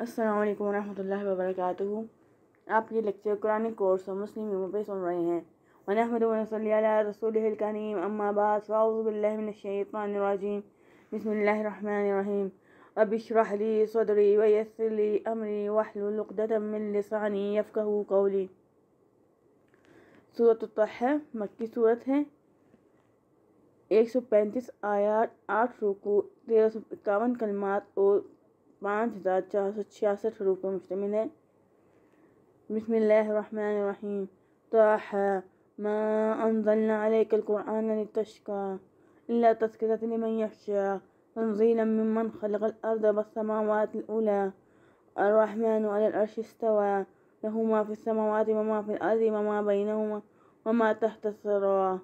असलकम वरहमल वबरक आप ये लेक्चर कुरानी कोर्स और मुस्लिम यूमो पर सुन रहे हैं वनहमद रसूल करीम अम्माबासमिनशैतरजीम बसमीम अबिशरली सदरी वयसली अमरी वहलुलदानी यफ़ू कौली सूरत मक्की सूरत है एक सौ पैंतीस आयात आठ रुकू तेरह सौ इक्यावन कलमात और पाँच हज़ार चार सौ छियासठ रुपये मुश्तमिल है बसमीम ताह मा अनजलना अलैक القرآن لتشقى إلا تذكرة لمن يخشى تنزيلا ممن خلق الأرض والسماوات الأولى الرحمن على العرش استوى له ما في السماوات وما في الأرض وما بينهما وما تحت الثرى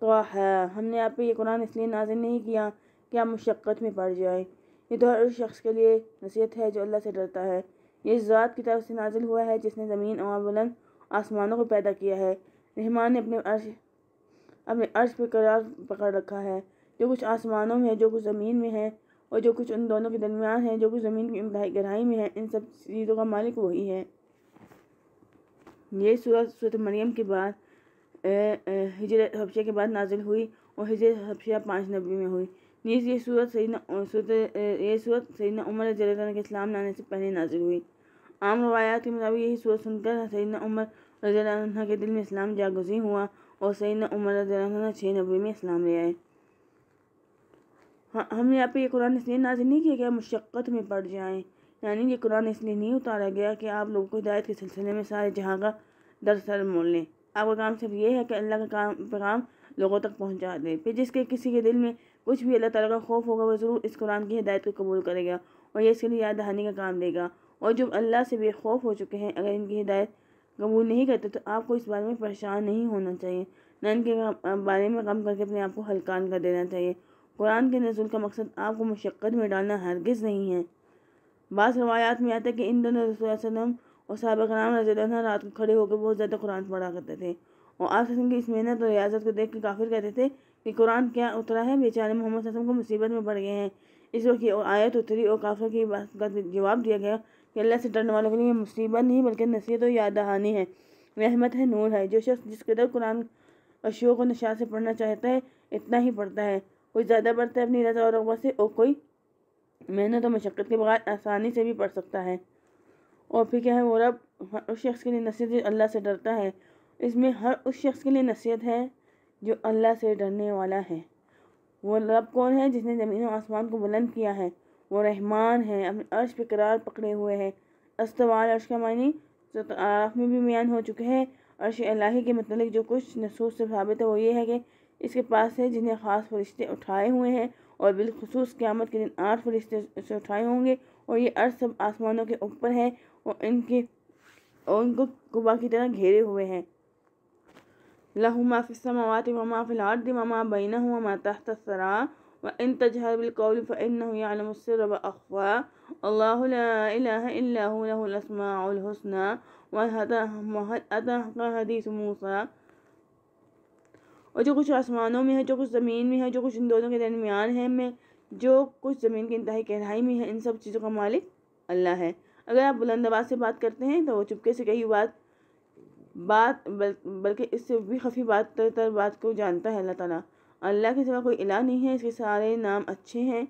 तो है हमने आप पे ये कुरान इसलिए नाजिल नहीं किया कि आप मुशक्क़त में पड़ जाए ये तो हर उस शख्स के लिए नसीहत है जो अल्लाह से डरता है ये ज़ात की तरफ से नाजिल हुआ है जिसने ज़मीन और बुलंद आसमानों को पैदा किया है रहमान ने अपने अर्श अपने अर्श पर करार पकड़ रखा है जो कुछ आसमानों में है जो कुछ ज़मीन में है और जो कुछ उन दोनों के दरमियान है जो कुछ ज़मीन की गहराई में है इन सब चीज़ों का मालिक वही है ये सूरत सूरत मरियम के बाद हिजर हबशे के बाद नाजिल हुई और हिजर हबशा पाँच नबी में हुई ये सूरत सैदना ये सूरत सैदना उमर रजी के इस्लाम लाने से पहले नाजिल हुई आम रवायात के मुताबिक यही सूरत सुनकर सही उमर रजा के दिल में इस्लाम जागुजी हुआ और सैदना उमर रजा छः नबे में इस्लाम ले आए हाँ, हम यहाँ पर यह कुरान इसलिए नाजिल नहीं किया गया मुशक्क़त में पड़ जाएँ यानी ये कुरान इसलिए नहीं उतारा गया कि आप लोगों को हिदायत के सिलसिले में सारे जहाँ का दरअसल मोल लें आपका काम सिर्फ ये है कि अल्लाह का काम पैगाम लोगों तक पहुँचा दें फिर जिसके किसी के दिल में कुछ भी अल्लाह ताला का खौफ होगा वह ज़रूर इस कुरान की हिदायत को कबूल करेगा और ये इसके लिए याद दहानी का काम देगा और जब अल्लाह से बेखौफ हो चुके हैं अगर इनकी हिदायत कबूल नहीं करते तो आपको इस बारे में परेशान नहीं होना चाहिए न इनके बारे में कम करके अपने आप को हलकान कर देना चाहिए कुरान के नजूल का मकसद आपको मशक्क़त में डालना हरगिज़ नहीं है बास रवायात में आता है कि इन दोनों रसोलम और सबक नाम रजी रात को खड़े होकर बहुत ज़्यादा कुरान पढ़ा करते थे और आप इस मेहनत और रियाजत को देख के काफिर कहते थे कि कुरान क्या उतरा है बेचारे मोहम्मद वसल्लम को मुसीबत में पड़ गए हैं इस वक्त की आयत उतरी और काफ़ों की बात का जवाब दिया गया कि अल्लाह से डरने वालों के लिए मुसीबत नहीं बल्कि नसीहत और याद दहानी है रहमत है नूर है जो शख्स जिस कदर कुरान और को नशा से पढ़ना चाहता है इतना ही पढ़ता है कोई ज़्यादा पढ़ता है अपनी रजा और रगबा से और कोई मेहनत और मशक्क़त के बगैर आसानी से भी पढ़ सकता है और फिर क्या है वो रब उस शख्स के लिए नसीहत अल्लाह से डरता है इसमें हर उस शख्स के लिए नसीहत है जो अल्लाह से डरने वाला है वो रब कौन है जिसने ज़मीन और आसमान को बुलंद किया है वो रहमान है अपने अर्श पे करार पकड़े हुए है अस्तवाल अर्श का तो आराफ में भी बयान हो चुके हैं अर्श अल्लाह के मतलब जो कुछ नसूस से साबित है वो ये है कि इसके पास है जिन्हें ख़ास फरिश्ते उठाए हुए हैं और बिलखसूस क़्यामत के दिन आठ फरिश्ते से उठाए होंगे और ये अर्श सब आसमानों के ऊपर है और इनके और इनको कुबा की तरह घेरे हुए हैं लहुमाफ़िलमात वमाफ़िलाद वमा बैन वमा सरा व इन तजहर बिलकौल फ़िनसरब अखवा अल्लाहसमाउलहसन हदीस मूसा और जो कुछ आसमानों में है जो कुछ ज़मीन में है जो कुछ इन दोनों के दरमियान है में जो कुछ ज़मीन की इंतहाई गहराई में है इन सब चीज़ों का मालिक अल्लाह है अगर आप बुलंद आवाज़ से बात करते हैं तो वो चुपके से कही बात बात बल, बल्कि इससे भी खफी बात तर, तर बात को जानता है अल्लाह अल्लाह के सिवा कोई इला नहीं है इसके सारे नाम अच्छे हैं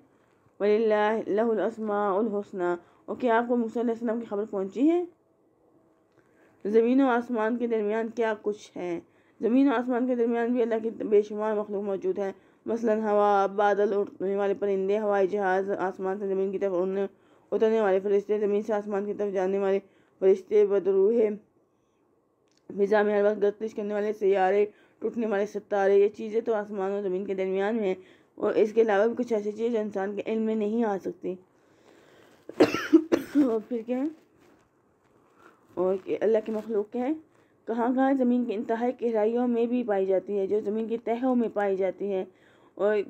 वलीसमासना और क्या आपको मूसम की खबर पहुँची है ज़मीन और आसमान के दरमियान क्या कुछ है ज़मीन और आसमान के दरमियान भी अल्लाह की बेशुमार मखलूक मौजूद है मसलन हवा बादल उड़ने वाले परिंदे हवाई जहाज़ आसमान से ज़मीन की तरफ उड़ने उतरने वाले फरिश्ते ज़मीन से आसमान की तरफ जाने वाले फरिश्ते बदरूहे फ़िज़ा में हर वक्त गर्दिश करने वाले सियारे टूटने वाले सितारे ये चीज़ें तो आसमान और ज़मीन के दरमियान में हैं और इसके अलावा भी कुछ ऐसी जो इंसान के इल्म में नहीं आ सकती और फिर क्या है और अल्लाह के मखलूक क्या है कहाँ कहाँ ज़मीन की इंतहा गहराइयों में भी पाई जाती है जो ज़मीन की तहों में पाई जाती है और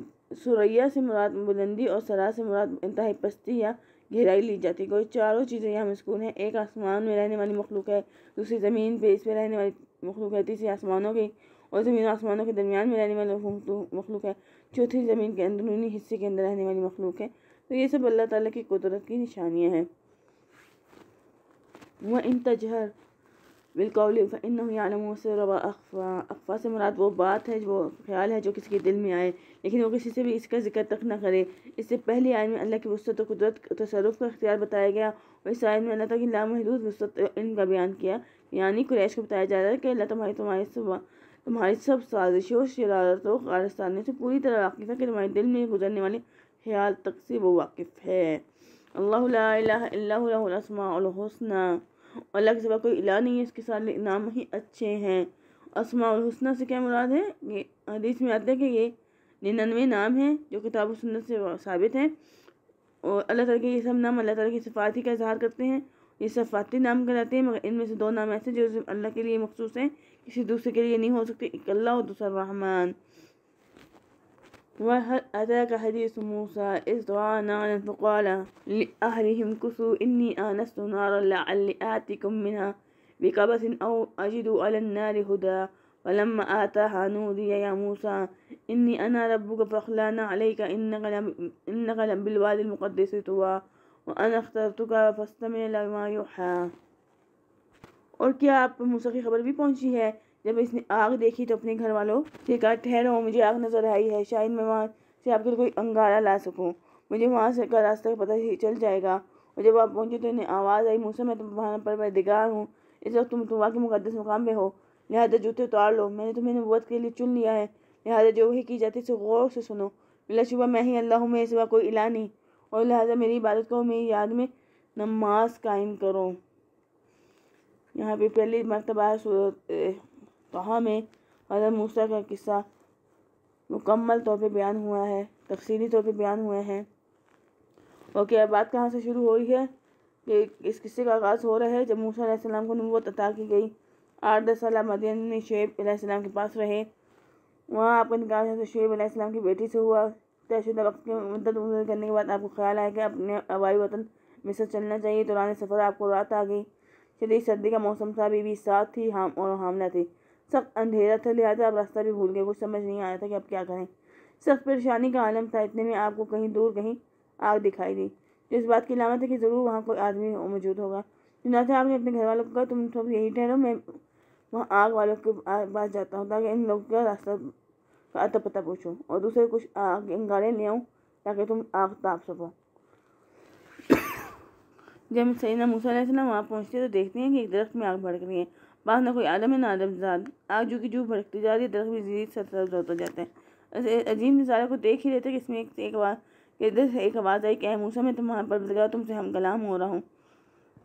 सुरैया से मुराद बुलंदी और सरा से मुराद इंतहा पस्ती या गहराई ली जाती है कोई चारों चीज़ें यहाँ मस्कून है एक आसमान में रहने वाली मखलूक है दूसरी ज़मीन पर इस पर रहने वाली मखलूक है तीसरी आसमानों की और ज़मीन आसमानों के दरमियान में रहने वाली मखलूक है चौथी ज़मीन के अंदरूनी हिस्से के अंदर रहने वाली मखलूक है तो ये सब अल्लाह ताली की कुदरत की निशानियाँ हैं वह इन बिल्कुल अफवा से से मुराद वो बात है वो ख्याल है जो किसी के दिल में आए लेकिन वो किसी से भी इसका जिक्र तक न करे इससे पहले आयन में अल्लाह की वसत तो कुदरत तसरफ का अख्तियार बताया गया और इस आयन में अल्लाह तक लामहदूद वसत इनका बयान किया यानी कुरैश को बताया जा रहा है कि अल्लाह तुम्हारी तुम्हारी सुबह तुम्हारी सब साजिशों शरारतों कारस्तानी से पूरी तरह वाकिफ़ है कि तुम्हारे दिल में गुजरने वाले ख्याल तक से वो वाकिफ़ है अल्लाह और अल्लाह के सिवा कोई इला नहीं है इसके सारे नाम ही अच्छे हैं असमा हसना से क्या मुराद है ये हदीस में आता है कि ये निन्यानवे नाम हैं जो किताब सुन्नत से साबित हैं और अल्लाह तला के ये सब नाम अल्लाह तला की सफाती का इजहार करते हैं ये सफाती नाम कहलाते हैं मगर इनमें से दो नाम ऐसे जो अल्लाह के लिए मखसूस हैं किसी दूसरे के लिए नहीं हो सकते इकल्ला और दूसरा रहमान أتاك حديث موسى إذ رأى نارا فقال لأهلهم كسوا إني آنست نارا لعلي آتكم منها بقبس أو أجد على النار هدى فلما آتاها نودي يا موسى إني أنا ربك فاخلعنا عليك إنك لم بالوادي المقدس طوى وأنا اخترتك فاستمع لما يوحى और क्या आप पर خبر की खबर भी पहुंची है जब इसने आग देखी तो अपने घर वालों से कहा ठहरो मुझे आग नज़र आई है शायद मैं वहाँ से आपके लिए कोई अंगारा ला सकूँ मुझे वहाँ से का रास्ता पता ही चल जाएगा और जब आप पहुँचे तो इन्हें आवाज़ आई मुझसे मैं तुम्हारा दिगार हूँ इस वक्त तुम तुम्हारा के मुकदस मुकाम में हो लिहाजा जूते उतार लो मैंने तुम्हें नबूत के लिए चुन लिया है लिहाजा जो वही की जाती है उसे गौर से सुनो शुबा मैं ही अल्लाह हूँ मेरे सिवा कोई इला नहीं और लिहाजा मेरी इबादत को मेरी याद में नमाज कायम करो यहाँ पे पहली मरतबा सूरत वहाँ तो में हजरत मूसा का किस्सा मुकम्मल तौर पर बयान हुआ है तफसीली तौर पर बयान हुए हैं ओके अब बात कहाँ से शुरू हुई है कि इस किस्से का आगाज़ हो रहा है जब मूसा सलाम को नबूत अता की गई आठ दस साल मदीन में शुएब के पास रहे वहाँ आपका निकाह जैसे शुएब सलाम की बेटी से हुआ तयशुदा वक्त की मदद करने के बाद आपको ख्याल आया कि अपने आबाई वतन मिसर चलना चाहिए दौरान सफ़र आपको रात आ गई शरीर सर्दी का मौसम था बीवी साथ थी हम और हामला थी सब अंधेरा था लिहाजा आप रास्ता भी भूल गए कुछ समझ नहीं आया था कि आप क्या करें सख्त परेशानी का आलम था इतने में आपको कहीं दूर कहीं आग दिखाई दी तो इस बात की लामत है कि ज़रूर वहाँ कोई आदमी मौजूद होगा चुनाचा आपने अपने घर वालों को कहा तुम सब यही ठहरो मैं वहाँ आग वालों के पास जाता हूँ ताकि इन लोगों का रास्ता का अता पता पूछो और दूसरे कुछ आग अंगारे ले आऊँ ताकि तुम आग ताप सको जब सैना मूसा वहाँ पहुँचते तो देखते हैं कि एक दरख्त में आग भड़क रही है बाद ना कोई आलम है ना आलमजाद आग जो की जो भड़कती जा रही है दरख्त भी जीत सरसब्ज होता जाता है ऐसे अजीब नज़ारा को देख ही हैं कि इसमें एक एक आवाज़ इधर से एक आवाज़ आई कह मूसा मैं तुम्हारा पर तुमसे हम कलाम हो रहा हूँ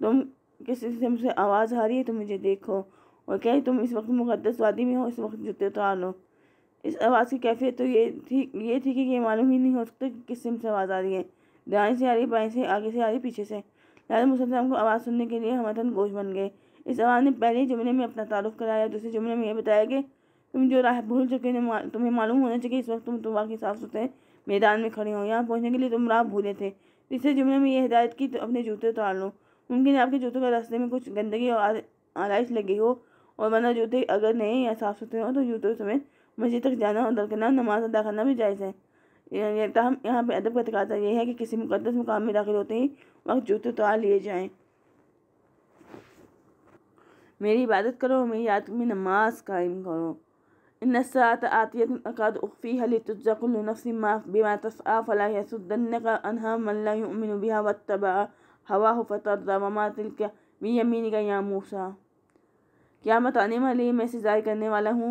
तुम किसी से मुझसे आवाज़ आ रही है तो मुझे देखो और कह तुम इस वक्त मुकदस वादी में हो इस वक्त जुते उतार लो इस आवाज़ की कैफियत तो ये थी ये थी कि ये मालूम ही नहीं हो सकता कि किस सिम से आवाज़ आ रही है दाएँ से आ रही बाएँ से आगे से आ रही पीछे से लाल मुसलम को आवाज़ सुनने के लिए हमारे गोश बन गए इस आवाज़ ने पहले जुमरे जुमले में अपना तारुफ कराया दूसरे जुमले में यह बताया कि तुम जो राह भूल चुके हो तुम्हें मालूम होना चाहिए इस वक्त तुम तोबा के साफ सुथरे मैदान में खड़े हो यहाँ पहुँचने के लिए तुम राह भूले थे तीसरे जुमले में यह हिदायत की तो अपने जूते उतार लो मुमकिन है आपके जूतों के रास्ते में कुछ गंदगी और आलाइश लगी हो और वरना जूते अगर नहीं या साफ़ सुथरे हो तो जूतों समेत मस्जिद तक जाना और दरकना नमाज अदा करना भी जायज़ है यहाँ पर अदब का तकाता यह है कि किसी मुकदस मुकाम में दाखिल होते ही वक्त जूते उतार लिए जाएँ मेरी इबादत करो मेरी याद में नमाज कायम करो इन सात आतियत अकाद उफ़ी हली तुजकुलनफसी बिमा तसआ फ़ला का अनह मल्लामिन बिहा व तबा हवा फ़तर वमा तिल का मी अमीन का या मूसा क्या मैं आने वाली मैं से ज़ाहिर करने वाला हूँ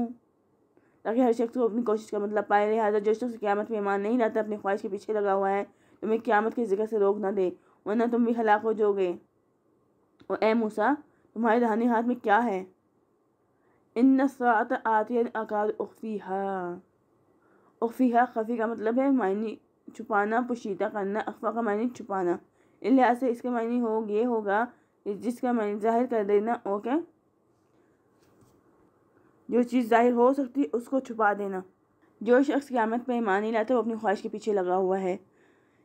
ताकि हर शख्स को अपनी कोशिश का मतलब पाए लिहाजा जो शख्स क्यामत में ईमान नहीं रहता अपनी ख्वाहिश के पीछे लगा हुआ है तुम्हें क्यामत के जिक्र से रोक ना दे वरना तुम भी हलाक हो जाओगे और ए मूसा तुम्हारे दाहिने हाथ में क्या है इन सात आती अकाल उफ़ीहा उफ़ीहा खफ़ी का मतलब है मायने छुपाना पोशीदा करना अफवाह का मायने छुपाना लिहाज से इसका मायने हो ये होगा जिसका मायने जाहिर कर देना ओके जो चीज़ जाहिर हो सकती है उसको छुपा देना जो शख्स क़्यामत पर ईमान नहीं लाता वो अपनी ख्वाहिश के पीछे लगा हुआ है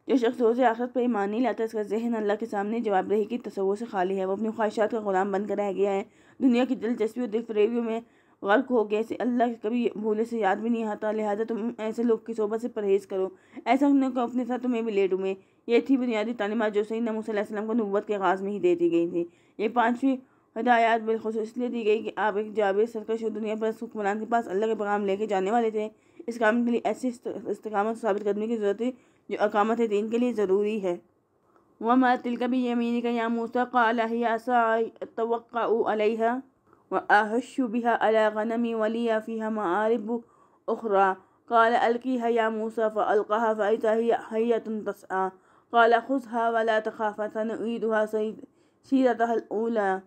जो शख्स रोज़ आखिरत पर ईमान नहीं लाता इसका जहन अल्लाह के सामने जवाबदेही की तस्वूर से खाली है वो अपनी ख्वाहिशात का गुलाम बनकर रह गया है दुनिया की दिलचस्पी और दिलफरेबियों में गर्क हो गया ऐसे अल्लाह कभी भूले से याद भी नहीं आता लिहाजा तुम ऐसे लोग की सोबत से परहेज़ करो ऐसा उन्होंने कहा अपने साथ तुम्हें भी लेट हुए ये थी बुनियादी तालीमत जो सही नमूसम को नबूत के आगाज़ में ही दे दी गई थी ये पाँचवीं हदायत बिलखसूस इसलिए दी गई कि आप एक जाब सरकश और दुनिया पर हुक्मरान के पास अल्लाह के पैगाम लेके जाने वाले थे इस काम के लिए ऐसे इस्तकामत साबित करने की जरूरत है जो अकामत दीन के लिए ज़रूरी है वमा तिलक भी यमीन का या मूसा कालहिया وأهش بها على غنمي ولي فيها مآرب أخرى قال ألقيها يا موسى فألقاها فإذا هي حية تسعى قال خذها ولا تخاف سنعيدها سيرتها الأولى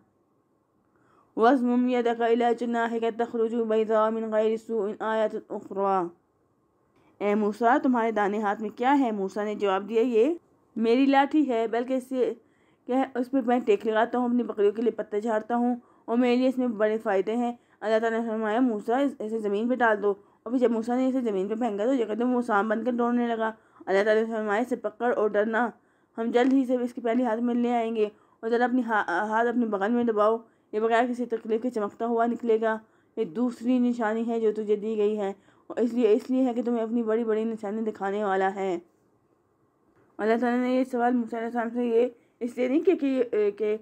واضمم يدك إلى جناحك تخرج بيضاء من غير سوء آية أخرى ए मूसा तुम्हारे दाने हाथ में क्या है मूसा ने जवाब दिया ये मेरी लाठी है बल्कि इससे क्या है उस पर मैं टेक लगाता हूँ अपनी बकरियों के लिए पत्ते झाड़ता हूँ और मेरे लिए इसमें बड़े फ़ायदे हैं अल्लाह ताला ने फरमाया मूसा इसे ज़मीन पर डाल दो और फिर जब मूसा ने इसे ज़मीन पर फेंका तो यकदम तो वो सांप बनकर दौड़ने लगा अल्लाह ताला ने फरमाया इसे पकड़ और डरना हम जल्द ही इसे इसके पहले हाथ में ले आएंगे और ज़रा अपनी हा, हाथ अपने बगल में दबाओ ये बगैर किसी तकलीफ के चमकता हुआ निकलेगा ये दूसरी निशानी है जो तुझे दी गई है और इसलिए इसलिए है कि तुम्हें अपनी बड़ी बड़ी निशानी दिखाने वाला है अल्लाह ताला ने ये सवाल मूसम से ये इसलिए नहीं कि कि, कि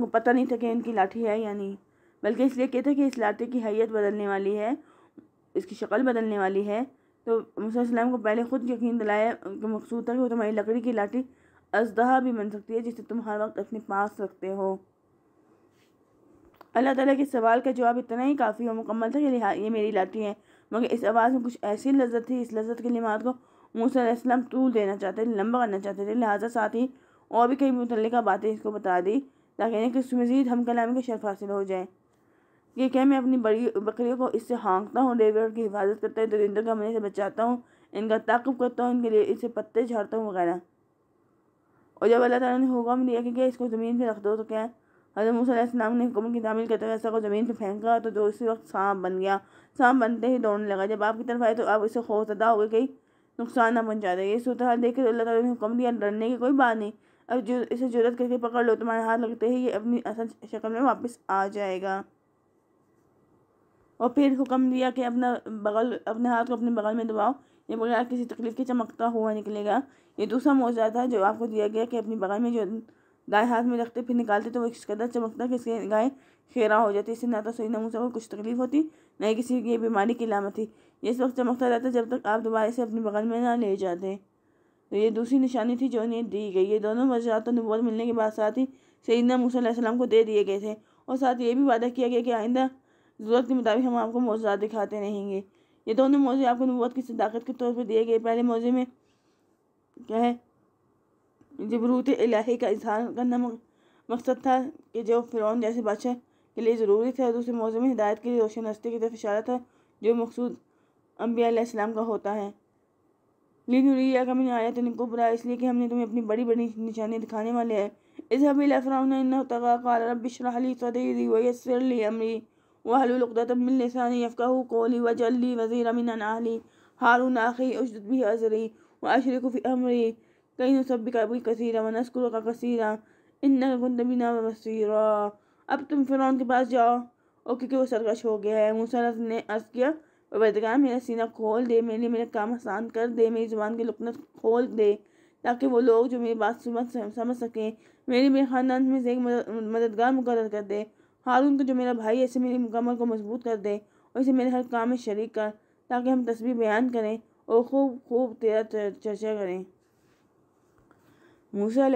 को पता नहीं था कि इनकी लाठी है या नहीं बल्कि इसलिए कहते कि इस लाठी की हैत बदलने वाली है इसकी शक्ल बदलने वाली है तो मूसा को पहले ख़ुद यकीन दिलाया कि मकसूद था कि वो तुम्हारी लकड़ी की लाठी अजदहा भी बन सकती है जिसे तुम हर वक्त अपने पास रखते हो अल्लाह ताला के सवाल का जवाब इतना ही काफ़ी और मुकम्मल था कि ये मेरी लाठी है मगर इस आवाज़ में कुछ ऐसी लज्जत थी इस लज्जत की लिमात को मूसम तूल देना चाहते थे लंबा करना चाहते थे लिहाजा साथ ही और भी कई मुतल बातें इसको बता दी ताकि इन्हें किस मज़ीद हम कलामी का शर्फ हासिल हो जाए ये कह मैं अपनी बड़ी बकरियों को इससे हाँकता हूँ लेकर उनकी हिफाजत करता हूँ दरिंदों का मन से बचाता हूँ इनका ताकब करता हूँ इनके लिए इसे पत्ते झाड़ता हूँ वगैरह और जब अल्लाह ताला ने हुक्म दिया कि क्या इसको ज़मीन पर रख दो तो क्या हजरत मूसम ने हुक्म की तामील करते हुए ऐसा को ज़मीन पर फेंका तो जो उसी वक्त सांप बन गया सांप बनते ही दौड़ने लगा जब आपकी तरफ आए तो आप इसे खौफजदा हो गए कहीं नुकसान ना पहुँचा दे ये सूत्र हाल देखकर अल्लाह ताला ने हुक्म दिया डरने की कोई बात नहीं अब जो इसे जरूरत करके पकड़ लो तुम्हारे हाथ लगते ही ये अपनी असल शक्ल में वापस आ जाएगा और फिर हुक्म दिया कि अपना बगल अपने हाथ को अपने बगल में दबाओ ये बगैर किसी तकलीफ के चमकता हुआ निकलेगा ये दूसरा मौजा था जो आपको दिया गया कि अपने बगल में जो दाएँ हाथ में रखते फिर निकालते तो वो इस कदर चमकता कि इसके गाय खेरा हो जाती इससे ना तो सही नमूसा को कुछ तकलीफ होती न किसी की बीमारी की लामत थी ये इस वक्त चमकता रहता जब तक आप दोबारा इसे अपने बगल में ना ले जाते तो ये दूसरी निशानी थी जो इन्हें दी गई ये दोनों वजरात तो नबूत मिलने के बाद साथ ही सईदना मूसम को दे दिए गए थे और साथ ये भी वादा किया गया कि आइंदा ज़रूरत के मुताबिक हम आपको मौजा दिखाते रहेंगे ये दोनों मौजे आपको नबूत की सदाकत के तौर पर दिए गए पहले मौजे में क्या है जबरूत इलाही का इजहार करना मकसद था कि जो फ़िरौन जैसे बादशाह के लिए ज़रूरी थे दूसरे मौजूदी हिदायत के लिए रोशन हस्ती की तरफ इशारा था जो मकसूद अम्बियाम का होता है लीनुरिया का मैंने आया तुमको बुरा इसलिए कि हमने तुम्हें अपनी बड़ी बड़ी निशानी दिखाने वाले हैं इस हबील अफराउन अमरी वजली वज़ीर हारून भी अजरी व अमरी कई नसब का भी कसीरा व नस्कुर का कसीरा इन गुंदबिना अब तुम फिर के पास जाओ और क्योंकि वो सरकश हो गया है मूसा ने अर्ज़ किया वैदगा मेरा सीना खोल दे मेरे लिए मेरा काम आसान कर दे मेरी ज़ुबान की लुकनत खोल दे ताकि वो लोग जो मेरी बात समझ समझ सकें मेरी मेरे ख़ानदान में से एक मददगार मुकर कर दे हारून को जो मेरा भाई है इसे मेरी मुकम्मल को मजबूत कर दे और इसे मेरे हर काम में शरीक कर ताकि हम तस्वीर बयान करें और खूब खूब तेरा चर्चा करें मूसा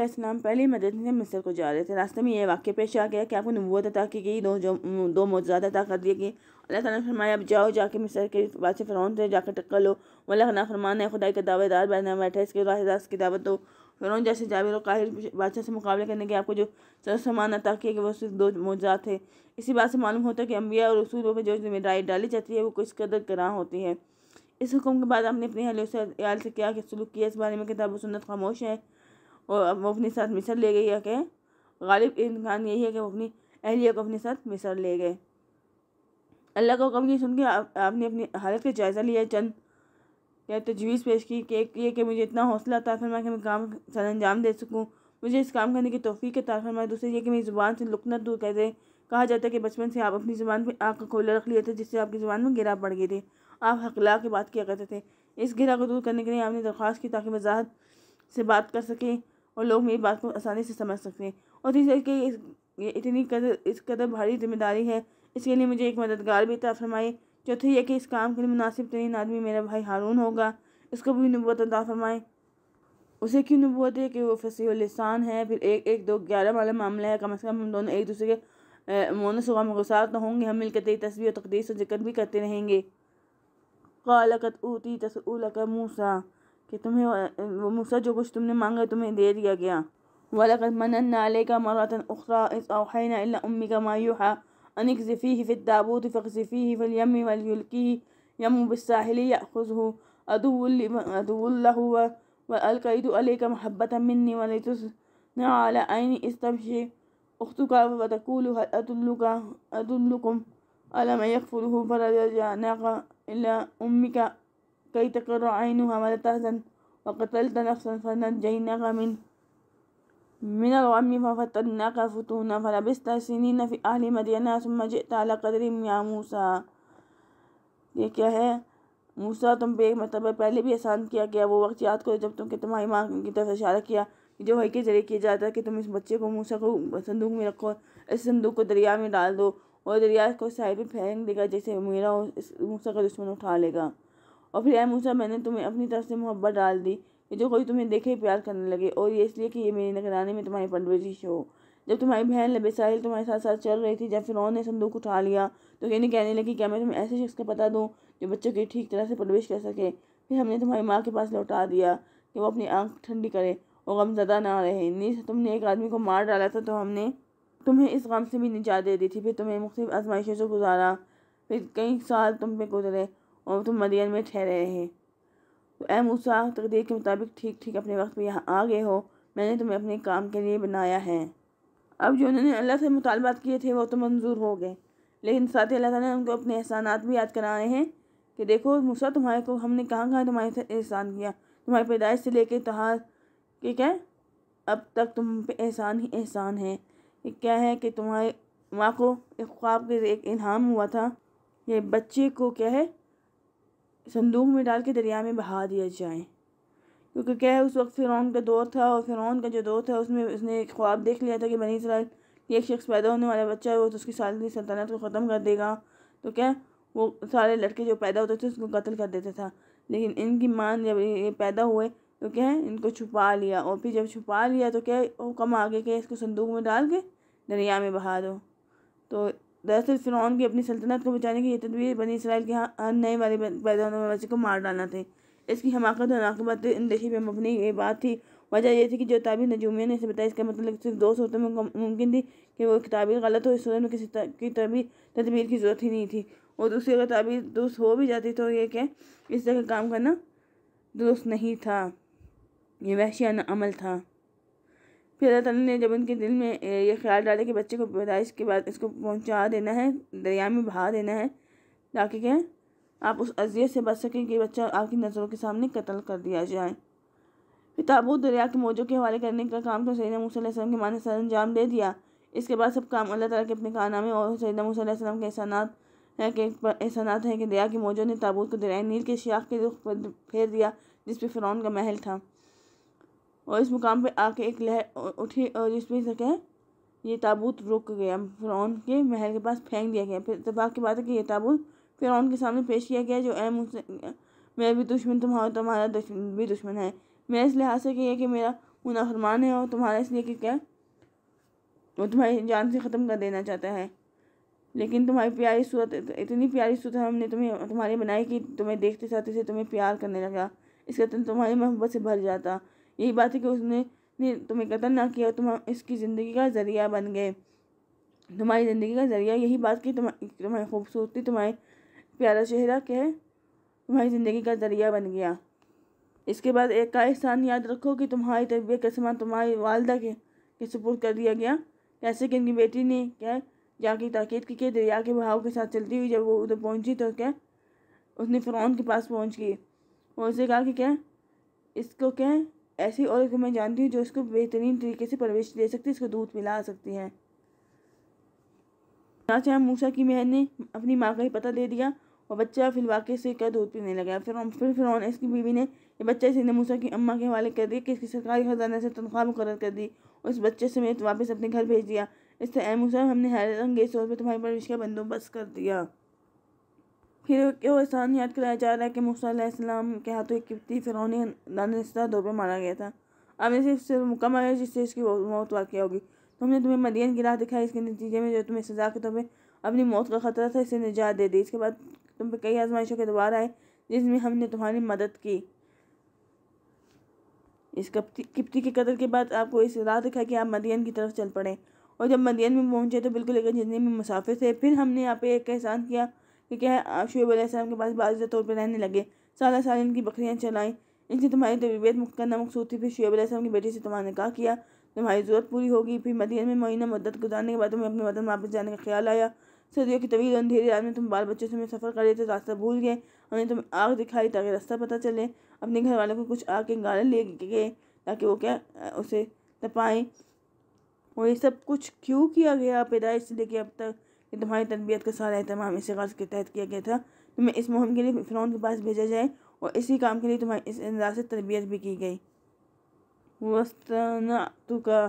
पहली मदद से मिस्र को जा रहे थे रास्ते में यह वाक्य पेश आ गया कि आपको नबूत अदा की गई दो जो दो मौजाद अदा कर दिए गए अल्लाह तला ने फरमाया अब जाओ जाके मिस्र के बादशाह फ़रौन से जाकर टक्कर लो वल्ला फरमान है खुदाई का दावेदार बना बैठा इसके राहदास की दावत दो फ़िरौन जैसे जाविर काहिर बादशाह से मुकाबले करने के आपको जो सर सामान अदा किया गए वो सिर्फ दो मौजाद थे इसी बात से मालूम होता है कि अम्बिया और रसूलों पर जो जिम्मेदारी डाली जाती है वो कुछ कदर कराह होती है इस हुक्म के बाद आपने अपने अहल से क्या सलूक किया इस बारे में किताब सुनत खामोश है और वो अपने साथ मिसर ले गई है गालिब इम्कान यही है कि वो अपनी अहलिया को अपने साथ मिसर ले गए अल्लाह का हुक्म ये सुन के आप, आपने अपनी हालत का जायज़ा लिया चंद या तजवीज़ पेश की कि एक ये कि मुझे इतना हौसला अता फरमा कि मैं काम सर अंजाम दे सकूँ मुझे इस काम करने की तोफ़ी के तार मैं दूसरे ये कि मेरी ज़ुबान से लुकनत दूर कर दे कहा जाता है कि बचपन से आप अपनी ज़ुबान पर आँख का खोला रख लिया था जिससे आपकी ज़ुबान में गिरा पड़ गई थी आप हकला की बात किया करते थे इस गिरा को दूर करने के लिए आपने दरख्वास्त की ताकि वजाहत से बात कर सकें और लोग मेरी बात को आसानी से समझ सकते हैं और तीसरे के ये इतनी कदर इस कदर भारी जिम्मेदारी है इसके लिए मुझे एक मददगार भी तय फरमाए चौथी है कि इस काम के लिए मुनासिब तरीन तो आदमी मेरा भाई हारून होगा इसको भी नबूत अदा फरमाए उसे क्यों नबूत है कि वो फसीहसान है फिर एक एक दो ग्यारह वाला मामला है कम अज़ कम हम दोनों एक दूसरे के मोनस में मगसात तो होंगे हम मिलकर तेरी तस्वीर और तकदीस और जिक्र भी करते रहेंगे कालकत ऊती तसऊलक मूसा कि तुम्हें मूसा जो कुछ तुमने मांगा تمہیں دے دیا گیا ولقد مننا عليك مرة أخرى إذ أوحينا إلى أمك ما يوحى أن اقذفيه في التابوت فاقذفيه في اليم وليلقيه يم بالساحل يأخذه عدو له وألقيت عليك محبة مني ولتصنع على عيني إذ تمشي أختك وتقول هل أدلك أدلكم على ما يكفله فرجعناك إلى أمك कई तकर आइनहा मदतहसन वकतलत नफसन फनजैनाक मिन من الغم ففتناك فتونا فلبست سنين في أهل مدينة ثم جئت على قدر يا موسى ये क्या है मूसा तुम पे एक मरतबा पहले भी आसान किया गया वो वक्त याद करो जब तुम कि तुम्हारी माँ की तरफ इशारा किया जो है के जरिए किया जाता है कि तुम इस बच्चे को मूसा को संदूक में रखो इस संदूक को दरिया में डाल दो और दरिया को साइड में फेंक देगा जैसे मेरा इस मूसा का दुश्मन उठा लेगा और फिर ए मूसा मैंने तुम्हें अपनी तरफ से मोहब्बत डाल दी कि जो कोई तुम्हें देखे प्यार करने लगे और ये इसलिए कि ये मेरी निगरानी में तुम्हारी परवरिश हो जब तुम्हारी बहन लबे साहिल तुम्हारे साथ साथ चल रही थी जब फिर ने संदूक उठा लिया तो कहने कहने लगी क्या मैं तुम्हें ऐसे शख्स का पता दूँ जो बच्चों की ठीक तरह से परवरिश कर सके फिर हमने तुम्हारी माँ के पास लौटा दिया कि वो अपनी आँख ठंडी करे और गमजदा ना रहे नीस तुमने एक आदमी को मार डाला था तो हमने तुम्हें इस गम से भी निजात दे दी थी फिर तुम्हें मुख्तु आजमाइशों से गुजारा फिर कई साल तुम पे गुजरे और तुम तो मदीन में ठहरे रहे तो ए मूसा तकदीर के मुताबिक ठीक ठीक अपने वक्त पर यहाँ आ गए हो मैंने तुम्हें अपने काम के लिए बनाया है अब जो उन्होंने अल्लाह से मुतालबात किए थे वो तो मंजूर हो गए लेकिन साथ ही अल्लाह ने उनको अपने एहसानात भी याद कराए हैं कि देखो मूसा तुम्हारे को हमने कहाँ कहाँ तुम्हारे से एहसान किया तुम्हारी पैदाइश से लेकर तहार कि क्या अब तक तुम पे एहसान ही एहसान है कि क्या है कि तुम्हारे माँ को एक ख्वाब के एक इनाम हुआ था ये बच्चे को क्या है संदूक में डाल के दरिया में बहा दिया जाए क्योंकि क्या है उस वक्त फ़िरौन का दौर था और फ़िरौन का जो दौर था उसमें उसने एक ख्वाब देख लिया था कि बनी इसराइल एक शख्स पैदा होने वाला बच्चा है वो तो उसकी सारी सल्तनत को ख़त्म कर देगा तो क्या वो सारे लड़के जो पैदा होते थे उसको कत्ल कर देता था लेकिन इनकी माँ जब ये पैदा हुए तो क्या है इनको छुपा लिया और फिर जब छुपा लिया तो क्या वो कम आगे के इसको संदूक में डाल के दरिया में बहा दो तो दरअसल फ़िरौन की अपनी सल्तनत को बचाने की यह तदबीर बनी इसराइल के हर नए वाले पैदा होने वाले को मार डालना थे इसकी हमाकत और आकबत अंदेशी पर मबनी ये बात थी वजह यह थी कि जो ताबी नजूमिया ने इसे बताया इसका मतलब सिर्फ दो सूरतों में मुमकिन थी कि वो किताबी गलत हो इस सूरत में किसी की तभी तदबीर की ज़रूरत ही नहीं थी और दूसरी अगर ताबीर दुरुस्त हो भी जाती तो ये क्या इस तरह काम करना दुरुस्त नहीं था ये वहशियाना अमल था फिर अल्लाह तला ने जब उनके दिल में ये ख्याल डाला कि बच्चे को पैदाइश के बाद इसको पहुँचा देना है दरिया में बहा देना है ताकि क्या आप उस अजियत से बच सकें कि बच्चा आपकी नज़रों के सामने कत्ल कर दिया जाए फिर ताबूत दरिया के मौजों के हवाले करने का काम तो सैदा मूसम के माने सर अंजाम दे दिया इसके बाद सब काम अल्लाह तला के अपने कारनामे और सैदा मूसम के एहसानात है कि एहसानात है कि दरिया के मौजों ने ताबूत को दरिया नील के शाख के रुख पर फेर दिया जिस पर फ़िरौन का महल था और इस मुकाम पर आके एक लहर उठी और जिसमें जगह ये ताबूत रुक गया फ़िरौन के महल के पास फेंक दिया गया फिर इतफाक़ की बात है कि यह ताबूत फ़िरौन के सामने पेश किया गया जो अहम उनसे मेरा भी दुश्मन तुम्हारा तुम्हारा दुश्मन भी दुश्मन है मेरे इस लिहाज से कहिए कि मेरा फरमान है और तुम्हारा इसलिए कि क्या वो तुम्हारी जान से ख़त्म कर देना चाहता है लेकिन तुम्हारी प्यारी सूरत इतनी प्यारी सूरत हमने तुम्हें तुम्हारी बनाई कि तुम्हें देखते साथ से तुम्हें प्यार करने लगा इसका तुम तुम्हारी मोहब्बत से भर जाता यही बात है कि उसने तुम्हें कतल ना किया तुम इसकी ज़िंदगी का ज़रिया बन गए तुम्हारी ज़िंदगी का ज़रिया यही बात कि तुम तुम्हारी खूबसूरती तुम्हारे प्यारा चेहरा के तुम्हारी ज़िंदगी का ज़रिया बन गया इसके बाद एक का एहसान याद रखो कि तुम्हारी तबीयत का समान तुम्हारी वालदा के, के सपोर्ट कर दिया गया कैसे कि इनकी बेटी ने क्या जाके ताकीद की कि दरिया के बहाव के साथ चलती हुई जब वो उधर पहुंची तो क्या उसने फ़रौन के पास पहुंच गई और उसे कहा कि क्या इसको क्या ऐसी औरत को मैं जानती हूँ जो इसको बेहतरीन तरीके से परवरिश दे सकती है इसको दूध पिला सकती है चाचा मूसा की बहन ने अपनी माँ का ही पता दे दिया और बच्चा फिर वाक़े से क्या दूध पीने लगा फिर फिर फिर इसकी बीवी ने ये बच्चा इसी ने मूसा की अम्मा के हवाले कर दिया कि इसकी सरकारी खजाना से तनख्वाह मुकर कर दी और इस बच्चे समेत वापस अपने घर भेज दिया इस तरह मूसा हमने हैरत अंगेज तौर पर तुम्हारी परविश का बंदोबस्त कर दिया फिर क्यों एहसान याद कराया जा रहा है कि मूसम के हाथों एक किब्ती फिरौनी दानस्ता दौर पर मारा गया था अब इसे सिर्फ मुकम्मल है जिससे इसकी मौत वाक़ होगी तुमने तुम्हें मदीन की राह दिखाई इसके नतीजे में जो तुम्हें सजा के तुम्हें अपनी मौत का खतरा था इसे निजात दे दी इसके बाद तुम पर कई आजमाइशों के दोबारा आए जिसमें हमने तुम्हारी मदद की इस कप्ती किप्ती के कदर के बाद आपको इस राह दिखा कि आप मदियन की तरफ चल पड़े और जब मदियन में पहुंचे तो बिल्कुल एक जितने में मुसाफिर थे फिर हमने यहाँ पे एक एहसान किया क्योंकि शुएब आसम के पास बाजा तौर पर रहने लगे सारा साल इनकी बकरियाँ चलाएं इनसे तुम्हारी तबीयत तो करना मकसूद थी फिर शुएब आसम की बेटी से तुम्हारा निकाह किया तुम्हारी ज़रूरत पूरी होगी फिर मदीन में महीना मदद गुजारने के बाद तुम्हें अपने वतन वापस जाने का ख्याल आया सदियों की तवील अंधेरी रात में तुम बाल बच्चों से सफ़र कर रहे थे रास्ता भूल गए उन्हें तुम आग दिखाई ताकि रास्ता पता चले अपने घर वालों को कुछ आग के गाले ले गए ताकि वो क्या उसे तपाएँ और ये सब कुछ क्यों किया गया पैदाइश से लेके अब तक کہ تمہاری تربیت کا سارا اہتمام اسی غرض کے تحت کیا گیا تھا تمہیں اس مہم کے لیے فرعون کے پاس بھیجا جائے اور اسی کام کے لیے تمہاری اس انداز سے تربیت بھی کی گئی وسطنعتو کا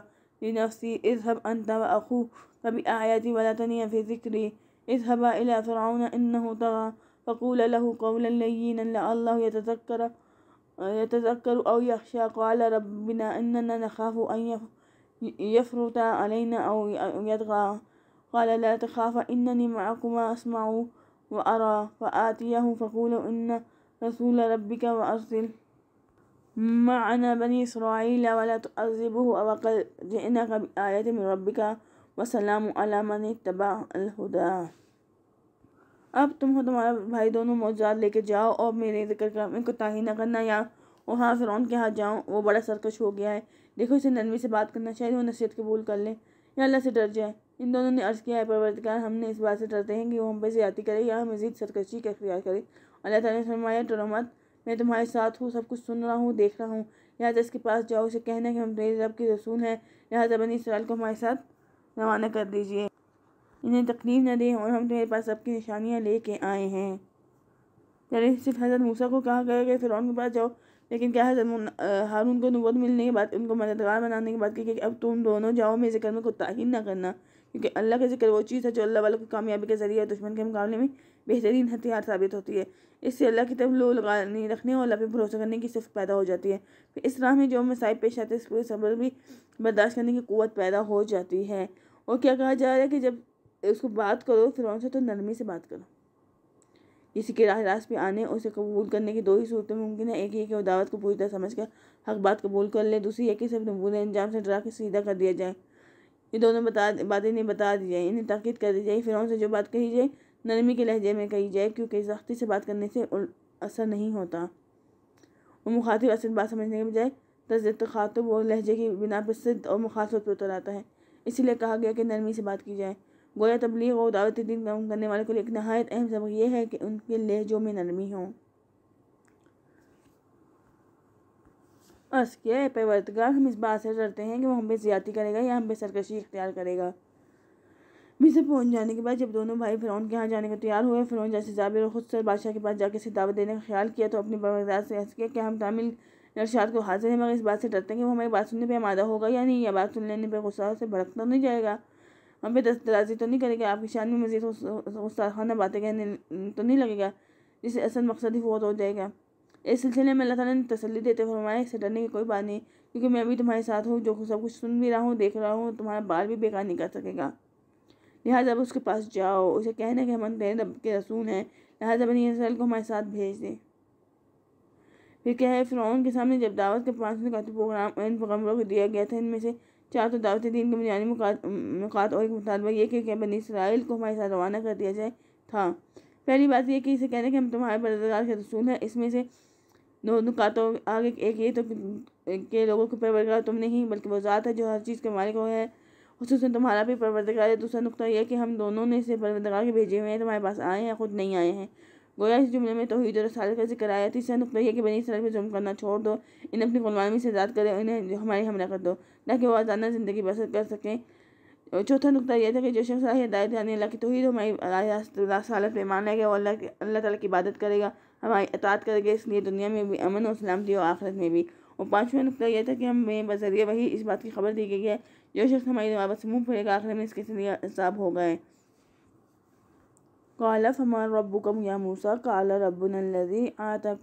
لنفسی اذهب انت واخو کبھی آیاتی ولا تَنِيَا فِي ذکری اذهبا الى فرعون انه طغى فقول له قولا لَيِّنًا لعله يتذكر يتذكر او يخشى قال ربنا اننا نخاف ان يفرط علينا او يطغى قال لا تخافا إنني معكما أسمع وأرى فآتيه فقولوا إن رسول ربك وأرسل معنا بني إسرائيل ولا تعذبه وقد جئناك بآية من ربك वसलाम अलामन तबा अलहुदा अब तुम हो तुम्हारा भाई दोनों मौजाद लेके जाओ और मेरे जिक्र का में कोताही न करना या और हाँ फिरौन के हाथ जाओ वो बड़ा सरकश हो गया है देखो इसे नरमी से बात करना चाहिए वो नसीहत कबूल कर ले या अल्लाह से डर जाए इन दोनों ने अर्ज़ किया है परवरदिगार हमने इस बात से डरते हैं कि वो हम पर ज़्यादती करें या मजीद सरकशी का अख्तियार करें अल्लाह ताला ने फरमाया डरो मत मैं तुम्हारे साथ हूँ सब कुछ सुन रहा हूँ देख रहा हूँ तक इसके पास जाओ उसे कहना कि हम तेरे रब के रसूल हैं तब इस सवाल को हमारे साथ रवाना कर दीजिए इन्हें तकलीफ न दें और हम तुम्हारे पास सबकी निशानियाँ ले कर आए हैं पहले सिर्फ हज़रत मूसा को कहा गया कि फिर उनके पास जाओ लेकिन क्या हज़रत हारून को नबूत मिलने के बाद उनको मददगार बनाने के बाद कि अब तुम दोनों जाओ मेरे जिक्र में कोताही ना करना क्योंकि अल्लाह का जिक्र वो चीज़ है जो अल्लाह वालों की कामयाबी के जरिए दुश्मन के मुकाबले में बेहतरीन हथियार साबित होती है इससे अल्लाह की तरफ लो लगानी रखने और अल्लाह पर भरोसा करने की सिर्फ पैदा हो जाती है फिर इस राह में जो मसाइब पेश आते हैं इस सब्र भी बर्दाश्त करने की क़वत पैदा हो जाती है और क्या कहा जा रहा है कि जब उसको बात करो फिर से तो नरमी से बात करो किसी के राह रास पे आने और उसे कबूल करने की दो ही सूरतें मुमकिन है एक ही कि वो दावत को पूरी तरह समझ कर हक बात कबूल कर ले दूसरी है कि सिर्फ नबूल अंजाम से डरा के सीधा कर दिया जाए ये दोनों बता बातें इन्हें बता दी जाए इन्हें ताकीद कर दी जाए फिर उनसे जो बात कही जाए नरमी के लहजे में कही जाए क्योंकि सख्ती से बात करने से असर नहीं होता और मुखातिब असल बात समझने के बजाय तजद तखातब और तो लहजे की बिना पर सिद्ध और मुखातबत पर उतर आता है इसीलिए कहा गया कि नरमी से बात की जाए गोया तबलीग और दावत दिन काम करने वाले के लिए एक नहायत अहम सबक यह है कि उनके लहजों में नरमी हो अस के हम इस बात से डरते हैं कि वो हम पे ज्यादा करेगा या हम पे सरकशी इख्तियार करेगा मिस्र पहुंच जाने के बाद जब दोनों भाई फ़िरौन के यहाँ जाने को तैयार हुए फ़िरौन जैसे जाबिर और खुद सर बादशाह के पास जाकर से दावत देने का ख्याल किया तो अपने परवरदार से हंसके कि हम तामिल नरशाद को हाजिर हैं मगर इस बात से डरते हैं कि वो हमारी बात सुनने पर आमादा होगा या नहीं या बात सुन लेने पर गुस्सा से भड़कता नहीं जाएगा हम पे दस्त दराजी तो नहीं करेगा आपकी शान में मजीद गुस्ताखाना बातें कहने तो नहीं लगेगा जिससे असल मकसद ही बहुत हो जाएगा इस सिलसिले में अल्लाह ने तसली देते फरमाया इससे डरने की कोई बात नहीं क्योंकि मैं भी तुम्हारे साथ हूँ जो सब कुछ सुन भी रहा हूँ देख रहा हूँ तुम्हारा बाल भी बेकार नहीं कर सकेगा लिहाजा अब उसके पास जाओ उसे कहने के हम तेरे रब के रसूल हैं लिहाजा बनी इसराइल को हमारे साथ भेज दें फिर क्या है फ़िरौन के सामने जब दावत के पाँच सौ प्रोग्राम इन पैगम्बरों को दिया गया था इनमें से चार तो दावत दीन के बुनियादी मुकात और एक मुतालबा ये कि क्या बनी इसराइल को हमारे साथ रवाना कर दिया जाए था पहली बात यह कि इसे कहने के हम तुम्हारे बरदगार के रसूल हैं इसमें से दोनों का तो आगे एक ये तो के लोगों के परवरदगार तुम नहीं बल्कि वो ज़ात है जो हर चीज़ के मालिक हो है उसने तुम्हारा भी परवरदगार है दूसरा नुकता यह कि हम दोनों ने इसे परवरदगार के भेजे हुए हैं तुम्हारे पास आए हैं खुद नहीं आए हैं गोया इस जुमले में तोहद और साल का जिक्र आया तीसरा नुकता यह कि बनी इसराइल पर जुम्म करना छोड़ दो इन्हें अपनी गुलमानी से आज़ाद करें इन्हें हमारी हमला कर दो ताकि वो आजाना ज़िंदगी बसर कर सकें चौथा नुकता यह था कि जो शख्स हिदायत यानी अल्लाह की तोहद हमारी रसालत पैमान मान वो और अल्लाह अल्लाह ताली की इबादत करेगा हमारी अतात करके इसलिए दुनिया में भी अमन और सलामती और आखिरत में भी और पाँचवें नुकता यह था कि हमें बजरिए वही इस बात की खबर दी गई है जो शख्स हमारी जवाबत से मुँह फिरेगा आखिर में इसके लिए हिसाब हो गए काला फमान कम या मूसा काला रबुन लजी आता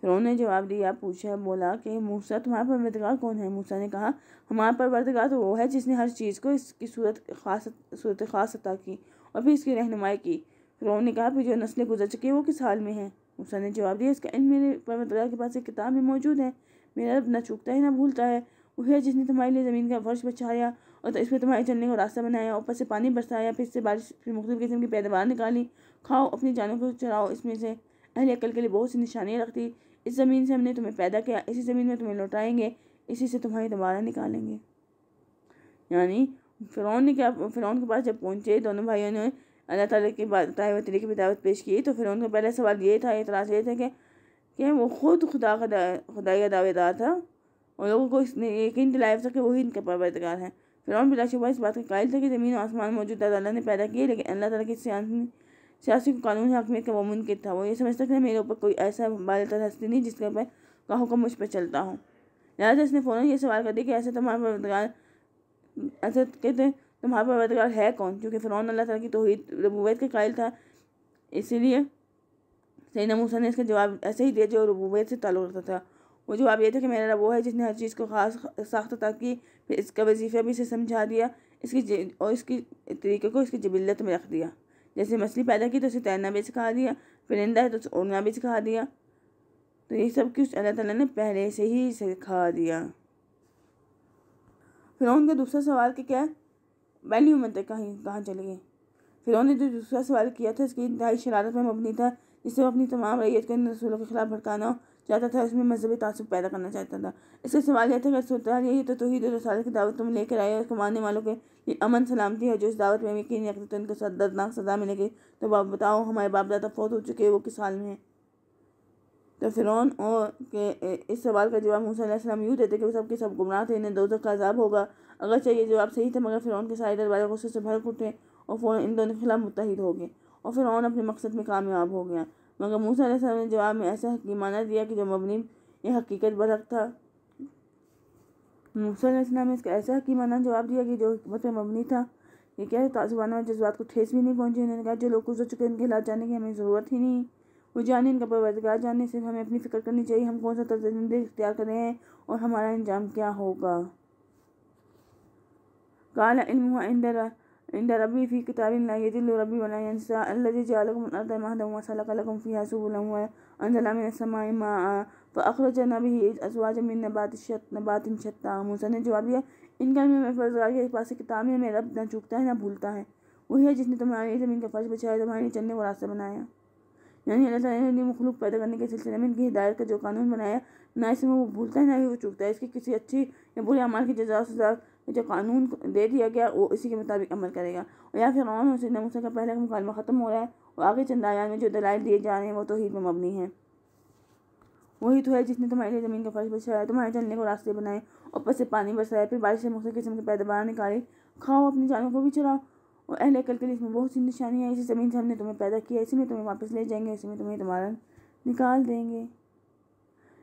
फिर उन्होंने जवाब दिया पूछा बोला कि मूसा तुम्हारे परवरदगार कौन है मूसा ने कहा हमारा परवरदगार तो वो है जिसने हर चीज़ को इसकी सूरत खास सूरत खास अता की और फिर इसकी रहनुमाई की फिर ने कहा जो नस्लें गुजर चुकी हैं वो किस हाल में हैं मूसा ने जवाब दिया इसका इल्म मेरे परमतला के पास एक किताब में मौजूद है मेरा रब ना चूकता है ना भूलता है वह है जिसने तुम्हारे लिए ज़मीन का फर्श बचाया और तो इसमें तुम्हारे चलने का रास्ता बनाया ऊपर से पानी बरसाया फिर से बारिश फिर मुख्तु किस्म की पैदावार निकाली खाओ अपनी जानों को चराओ इसमें से अहल अकल के लिए बहुत सी निशानियाँ रखती इस ज़मीन से हमने तुम्हें पैदा किया इसी ज़मीन में तुम्हें लौटाएंगे इसी से तुम्हारी दोबारा निकालेंगे यानी फ़िरौन ने क्या फ़िरौन के पास जब पहुँचे दोनों भाइयों ने अल्लाह ताला की बताए तरीके की दावत पेश की तो फिर उनका पहला सवाल ये था इतराज़ ये था कि कि वो खुद खुदा का खुदाई का दावेदार था और लोगों को इसने यकीन दिलाया था कि वही इनका परवरदगार है फिर और बिलाशुबा इस बात का कायल था कि ज़मीन और आसमान मौजूद तो अल्लाह ने पैदा किए लेकिन अल्लाह ताला की सियासी सियासी कानून हकमे का वो मुमकिन था वो ये समझता था मेरे ऊपर कोई ऐसा बालता हस्ती नहीं जिसके पर का हुक्म मुझ पर चलता हो लिहाजा इसने फ़ौरन ये सवाल कर दिया कि ऐसे तमाम परवरदगार ऐसे कहते हैं तुम्हारा तो परवरदगार है कौन क्योंकि फ़िरौन अल्लाह तला की तोहद रबूबैत के कायल था इसीलिए सही मूसा ने इसका जवाब ऐसे ही दिया जो रबूबैत से ताल्लुक़ रखता था वो जवाब ये था कि मेरा वो है जिसने हर चीज़ को खास साख्त अता फिर इसका वजीफ़ा भी इसे समझा दिया इसकी और इसकी तरीके को इसकी जबिलत में रख दिया जैसे मछली पैदा की तो उसे तैरना भी सिखा दिया परिंदा है तो उसे उड़ना भी सिखा दिया तो ये सब कुछ अल्लाह ताला ने पहले से ही सिखा दिया फिर उनका दूसरा सवाल कि क्या वैल्यू में थे कहीं कहाँ चले गए फिर उन्होंने जो दूसरा सवाल किया था इसकी इंतहाई शरारत में मबनी था जिससे वो अपनी तमाम रैयत को इन रसूलों के खिलाफ भड़काना चाहता था उसमें मजहबी तसब पैदा करना चाहता था इसका सवाल यह था कि रसूल ये तो तोहद रसाल की दावत तुम लेकर आए और कमाने वालों के लिए अमन सलामती है जो इस दावत में यकीन रखते तो उनको दर्दनाक सजा मिलेगी तो बाप बताओ हमारे बाप दादा तो फौत हो चुके हैं वो किस हाल में हैं तो फिर और के इस सवाल का जवाब मूसा यूँ देते कि वो सब के सब गुमराह थे इन्हें दो का अजाब होगा चाहिए ये जवाब सही था मगर फिर के सारे दरबार गुस्से से भर उठे और फ़ौरन इन दोनों के खिलाफ मुतहद हो गए और फिर अपने मकसद में कामयाब हो गया मगर मूसा ने जवाब में ऐसा हकीमाना दिया कि जो मबनी यह हकीकत बरक था मूसा ने इसका ऐसा हकीमाना जवाब दिया कि जो हमत पर मबनी था ये क्या है जज्बात को ठेस भी नहीं पहुँची उन्होंने कहा जो लोग गुजर चुके हैं उनके हालात जाने की हमें ज़रूरत ही नहीं वो जाने इनका परवरदगार जाने से हमें अपनी फ़िक्र करनी चाहिए हम कौन सा तजदीद इख्तियार करें हैं और हमारा इंजाम क्या होगा قال علمه عند عند ربي في كتاب لا يدل ربي ولا ينسى الذي جعل لكم الأرض مهدا وسلك لكم فيها سبلا وأنزل من السماء ماء فأخرجنا به أزواجا من نبات شت نبات شتى موسى ने जवाब दिया इनका इल्म मेरे के पास किताब में मेरा न चूकता है न भूलता है वही है जिसने तुम्हारे ज़मीन का फर्श बचाया तुम्हारे लिए चलने को रास्ता बनाया यानी अल्लाह ताला ने मखलूक पैदा करने के सिलसिले में इनकी हिदायत का जो कानून बनाया ना इसमें वो भूलता है ना ही वो चूकता है इसके किसी अच्छी या बुरे अमाल की जजा सजा जो कानून दे दिया गया वो इसी के मुताबिक अमल करेगा और या फिर और हुसैन मूसा का पहला मुकालमा ख़त्म हो रहा है और आगे चंदायान में जो दलाइल दिए जा रहे हैं वो तो ही मबनी है वही तो है जिसने तुम्हारे लिए ज़मीन का फर्श बचाया तुम्हारे चलने को रास्ते बनाए ऊपर से पानी बरसाया फिर बारिश से मुख्य किस्म की पैदावार निकाली खाओ अपनी जानों को भी चलाओ और अहले कल के लिए इसमें बहुत सी निशानियाँ इसी ज़मीन से हमने तुम्हें पैदा किया इसी में तुम्हें वापस ले जाएंगे इसी में तुम्हें तुम्हारा निकाल देंगे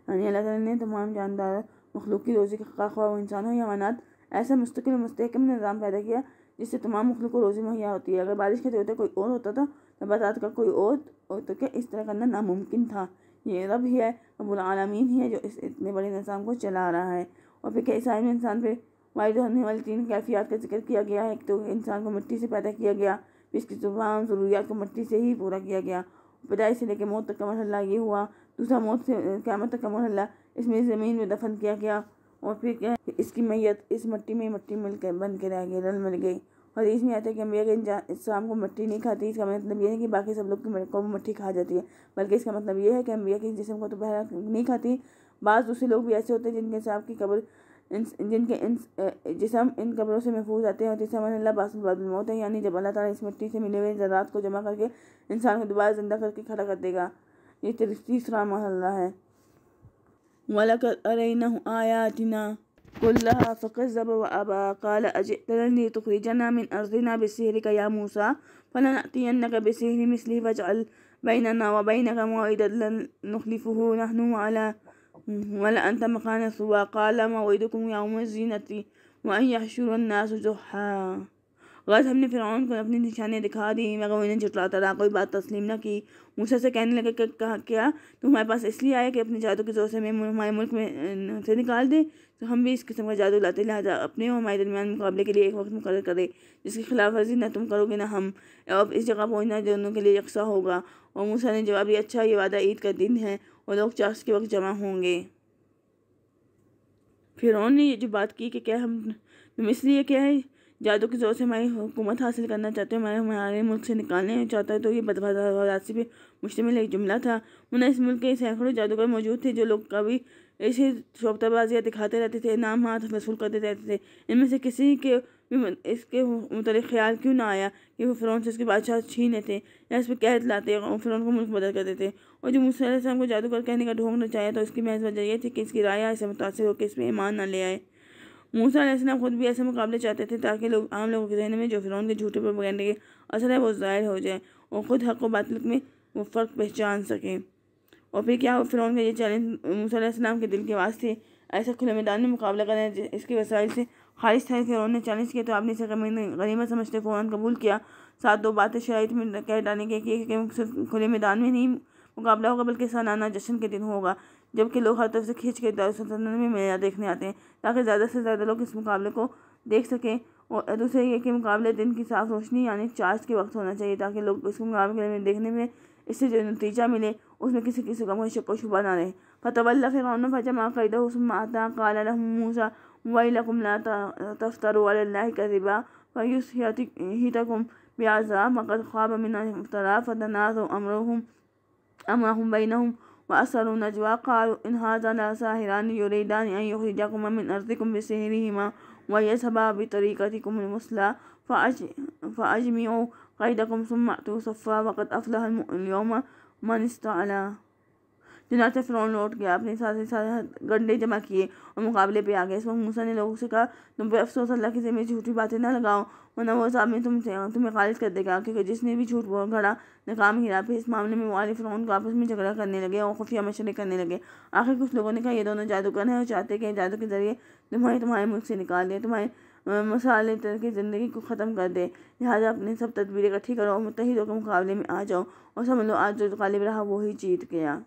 यानी अल्लाह तमाम जानदार मखलूक की रोज़ी का इंसान इंसानों या अमानात ऐसा मुस्तकिल मुस्तकम निज़ाम पैदा किया जिससे तमाम मखलू को रोज़ी मुहैया होती है अगर बारिश के देवता कोई और होता था नबात तो का कोई और, तो क्या इस तरह करना नामुमकिन था ये रब ही है रबालमीन ही है जो इस इतने बड़े निज़ाम को चला रहा है और फिर कई में इंसान पर वायद होने वाली तीन कैफियात का जिक्र किया गया है एक तो इंसान को मिट्टी से पैदा किया गया फिर इसकी जुबान ज़रूरियात को मिट्टी से ही पूरा किया गया पैदाइश से लेकर मौत तक का मरहला ये हुआ दूसरा मौत से क्यामत तक का मरहला इसमें ज़मीन में दफन किया गया और फिर क्या इसकी मैयत इस मट्टी में मट्टी मिल के बन के रह गई रल मिल गई और इसमें आता है कि अम्बिया के इंसान को मट्टी नहीं खाती इसका मतलब ये है कि बाकी सब लोग की को मट्टी खा जाती है बल्कि इसका मतलब ये है कि अम्बिया के जिसम को दोपहर बहर नहीं खाती बाद दूसरे लोग भी ऐसे होते हैं जिनके साहब की कब्र जिनके इन जिसम इन कब्रों से महफूज आते हैं और जिसम अल्लाह मौत है यानी जब अल्लाह ताली इस मिट्टी से मिले हुए ज़रात को जमा करके इंसान को दोबारा ज़िंदा करके खड़ा कर देगा ये तीसरा महल्ला है ولقد أريناه آياتنا كلها فكذب وأبى قال أجئتنا لتخرجنا من أرضنا بسحرك يا موسى فلنأتينك بسحر مثله فاجعل بيننا وبينك موعدا لن نخلفه نحن ولا ولا أنت مكان سوى قال موعدكم يوم الزينة وأن يحشر الناس جحا बस हमने फिर को अपनी निशानियाँ दिखा दी मगर उन्हें जुटलाता रहा कोई बात तस्लीम ना की मूसा से कहने लगे कि कहा क्या तुम हमारे पास इसलिए आया कि अपने जादू के जोर से हमें हमारे मुल्क में से निकाल दे तो हम भी इस किस्म का जादू लाते लिहाजा अपने और हमारे दरमियान मुकाबले के लिए एक वक्त मुकर करें जिसकी खिलाफ वर्जी ना तुम करोगे ना हम अब इस जगह पहुँचना दोनों के लिए यकसा होगा और मूसा ने जवाब अच्छा ये वादा ईद का दिन है और लोग चार्स के वक्त जमा होंगे फिर ने ये जो बात की कि क्या हम तुम इसलिए क्या है जादू के ज़ोर से हमारी हुकूमत हासिल करना चाहते हो हमारे हमारे मुल्क से निकालने चाहता है तो ये बदफादासी पर मुश्तमिल एक जुमला था उन्हें इस मुल्क के सैकड़ों जादूगर मौजूद थे जो लोग कभी ऐसे शोबाबाजियाँ दिखाते रहते थे नाम हाथ वसूल करते रहते थे इनमें से किसी के भी इसके मतलब ख्याल क्यों ना आया कि वो फ़िरौन से उसके बादशाह छीने थे या इस पर कैद लाते और फिर को मुल्क बदल कर देते और जो मुसलम को जादूगर कहने का ढोंग न चाहे तो इसकी महज वजह यह थी कि इसकी राय ऐसे मुतासर होकर इसमें ईमान ना ले आए मूसा ने खुद भी ऐसे मुकाबले चाहते थे ताकि लोग आम लोगों के रहने में जो फिर के झूठे पर बगैंडे के असर है वो ज़ाहिर हो जाए और ख़ुद हक व बातल में वो फ़र्क पहचान सकें और फिर क्या फिर का ये चैलेंज मूसा के दिल के वास्ते ऐसे खुले मैदान में मुकाबला करें इसके वसाइल से खारिज था फिर उन्होंने चैलेंज किया तो आपने इसे गरीबा समझते फ़ौरन कबूल किया साथ दो बातें शराइत में कह डालने के कि, कि खुले मैदान में नहीं मुकाबला होगा बल्कि सालाना जश्न के दिन होगा जबकि लोग हर तरफ से खींच के दारुसलतन में मेला देखने आते हैं ताकि ज़्यादा से ज़्यादा लोग इस मुकाबले को देख सकें और दूसरे ये कि मुकाबले दिन की साफ रोशनी यानी चार्ज के वक्त होना चाहिए ताकि लोग इस मुकाबले में देखने में इससे जो नतीजा मिले उसमें किसी किसी का कोई को शुबा ना रहे फ़तवल फ़िरौन फजमा कैद उसमाता काला मूसा वकुमला ब्याजा मकद ख्वाब मिन तला फतना अमरहम अमरहम وأسروا النجوى قالوا إن هذا لساهران يريدان أن يخرجكما من أرضكم بسحرهما ويذهبا بطريقتكم المثلى فأج... فأجمعوا قيدكم ثم أتوا صفا وقد أفلح اليوم من استعلى جنات فرعون لوٹ گیا اپنے ساتھ ساتھ گنڈے جمع کیے اور مقابلے پہ आ गए इस वक्त मूसा ने लोगों से कहा तुम पे अफसोस अल्लाह की जिम्मे झूठी बातें ना वरना वो साहब तुम से तुम्हें खारिज कर देगा क्योंकि जिसने भी झूठ बोल खड़ा नाकाम हीरा फिर इस मामले में वाले फिर उनको आपस में झगड़ा करने लगे और खुफिया मशरे करने लगे आखिर कुछ लोगों ने कहा ये दोनों जादूगर हैं और चाहते कि जादू के जरिए तुम्हारे तुम्हारे मुल्क से निकाल दें तुम्हारे मसाले की ज़िंदगी को ख़त्म कर दे लिहाजा अपनी सब तदबीरें इकट्ठी करो और मुतहदों के मुकाबले में आ जाओ और समझ लो आज जो गालिब रहा वही जीत गया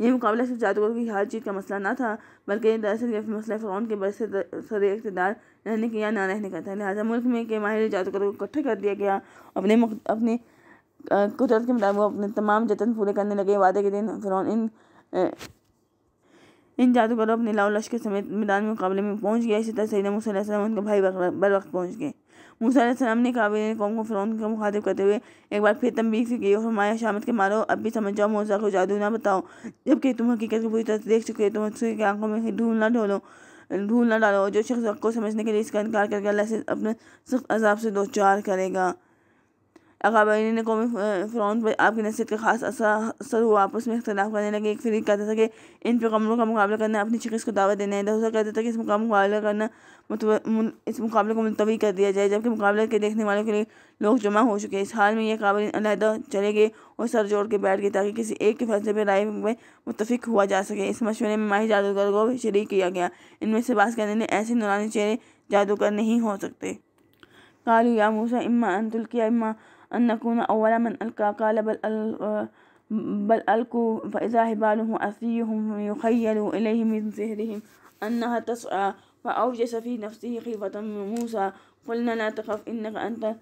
यह मुकाबला सिर्फ जादूगर की हार जीत का मसला ना था बल्कि दरअसल यह मसला फ़रौन के बरसे सदर इकतदार रहने के या ना रहने का था लिहाजा मुल्क में के माहिर जादूगर को इकट्ठा कर दिया गया अपने अपने कुदरत के मुताबिक अपने तमाम जतन पूरे करने लगे वादे के दिन फिर इन इन जादूगरों अपने लाओ लश्कर समेत मैदान में मुकाबले में पहुंच गया इसी तरह सैदा मूसम उनके भाई बर वक्त पहुँच गए मूसम ने काबिल कौम को फ़िरौन का मुखातिब करते हुए एक बार फिर से की और हमारे शामत के मारो अब भी समझ जाओ मोजा को जादू ना बताओ जबकि तुम हकीकत को पूरी तरह देख चुके तुम उसकी आंखों में ढूंढ ना ढोलो ढूंढ ना डालो जो शख्स को समझने के लिए इसका इनकार करेगा से अपने सख्त अजाब से दो चार करेगा अकाबरीन ने कौमी फ़्रौन पर आपकी नसीहत का खास असर हुआ आपस में इख्तलाफ करने लगे एक फरीक कहता था कि इन कमरों का मुकाबला करना अपनी शिक्ष को दावा देना है दूसरा कहता था कि इस मुकाबला करना इस मुकाबले को मुलतवी कर दिया जाए जबकि मुकाबले के देखने वालों के लिए लोग जमा हो चुके इस हाल में यह काबरीन अलहदा चले गए और सर जोड़ के बैठ गए ताकि किसी एक के फैसले पर राय में मुतफिक हुआ जा सके इस मशवरे में माहिर जादूगर को शरीक किया गया इनमें से बास कहने ऐसे नौरानी चेहरे जादूगर नहीं हो सकते कालू या मूसा इम्मा अंतुल किया इम्मा أن نكون أول من ألقى قال بل بل ألقوا فإذا حبالهم وأثيهم يخيل إليه من سهرهم أنها تسعى فأوجس في نفسه خيفة من موسى قلنا لا تخف إنك أنت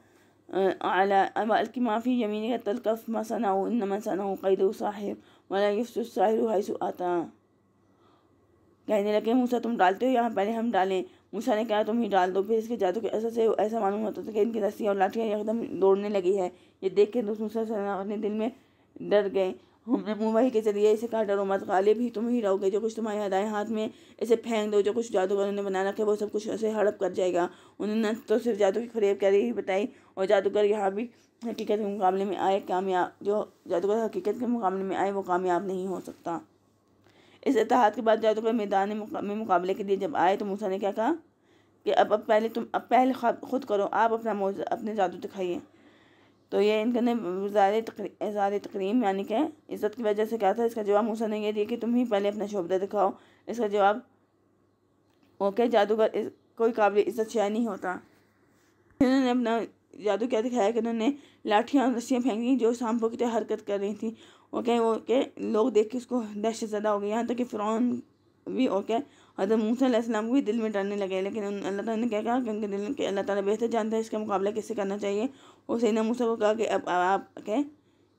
آه، على ألك ما في يمينك تلقف ما صنعوا إنما صنعوا قيد ساحر ولا يفسد الساحر حيث أتى कहने लगे मूसा तुम डालते हो यहाँ पहले हम डालें मूसा ने कहा तुम ही डाल दो फिर इसके जादू के असर से ऐसा मालूम होता था कि इनकी रस्सियाँ और लाठियाँ एकदम दौड़ने लगी है ये देख के दोस्त मूसा अपने दिल में डर गए हमने मुंबई के जरिए इसे कहा डरो मत गाले ही तुम ही रहोगे जो कुछ तुम्हारे हदाए हाथ में इसे फेंक दो जो कुछ जादूगर ने बना रखे वो सब कुछ उसे हड़प कर जाएगा उन्होंने तो सिर्फ जादू की खरीब करी ही बताई और जादूगर यहाँ भी हकीकत के मुकाबले में आए कामयाब जो जादूगर हकीकत के मुकाबले में आए वो कामयाब नहीं हो सकता इस इतिहाद के बाद जादूगर मैदान में मुकाबले के लिए जब आए तो मूसा ने क्या कहा कि अब अब पहले तुम अब पहले खुद करो आप अपना मौज अपने जादू दिखाइए तो ये इनका ने ज़ार तकरीम यानी कि इज़्ज़त की वजह से क्या था इसका जवाब मूसा ने यह दिया कि तुम ही पहले अपना शोबदा दिखाओ इसका जवाब ओके जादूगर कोई काबिल इज़्ज़त शायद नहीं होता इन्होंने अपना जादू क्या दिखाया कि उन्होंने लाठियाँ और रस्सियाँ फेंकी जो सांपों की तरह हरकत कर रही थी ओके ओके लोग देख के इसको दहशत ज़दा हो गई यहाँ तक तो कि फ़िर भी ओके हजरत मूसम को भी दिल में डरने लगे लेकिन अल्लाह ताला ने क्या कहा कि उनके दिल के अल्लाह ताला बेहतर जानता है इसका मुकाबला किससे करना चाहिए और सैना मूसा को कहा कि अब आप के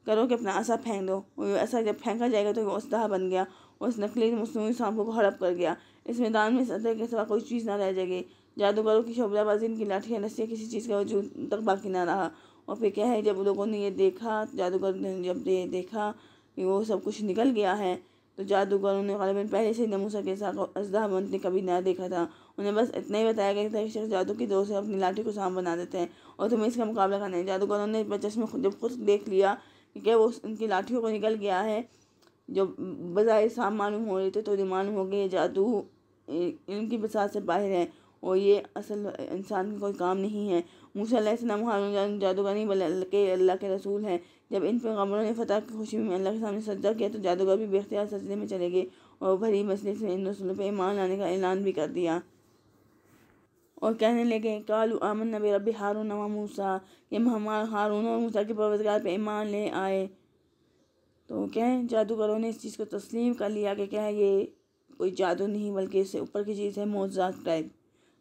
करो कि अपना असा फेंक दो असा जब फेंका जाएगा तो वो उसदाह बन गया उस नकली मसनू सांपों को हड़प कर गया इस मैदान में सतह के सिवा कोई चीज़ ना रह जाएगी जादूगरों की शोबराबाजी इनकी लाठियाँ नस्या किसी चीज़ का वजूद तक बाकी ना रहा और फिर क्या है जब लोगों ने ये देखा जादूगर ने जब ये देखा कि वो सब कुछ निकल गया है तो जादूगरों ने गालिबन पहले से नमूसा के अजदा मंत ने कभी ना देखा था उन्हें बस इतना ही बताया गया था कि शख्स जादू की दो से अपनी लाठी को साम बना देते हैं और तुम्हें इसका मुकाबला करना है जादूगरों ने बचस में जब खुद देख लिया कि क्या वो उनकी लाठियों को निकल गया है जो बजाय साम मालूम हो रहे थे तो ये मालूम हो गए जादू इनकी बसात से बाहर है और ये असल इंसान का कोई काम नहीं है मूसा अलैहिस्सलाम जादूगर नहीं बल्कि अल्लाह के रसूल हैं जब इन पैगामों ने फतह की खुशी में अल्लाह के सामने सजदा किया तो जादूगर भी बेख्तियार सजदे में चले गए और भरी मसले से इन रसूलों पर ईमान लाने का ऐलान भी कर दिया और कहने लगे कालू आमन नबी रबी हारून नवा मूसा ये हमार हारून और मूसा के परवजगार पर ईमान ले आए तो कहें जादूगरों ने इस चीज़ को तस्लीम कर लिया कि क्या ये कोई जादू नहीं बल्कि इससे ऊपर की चीज़ है मोजाक टाइप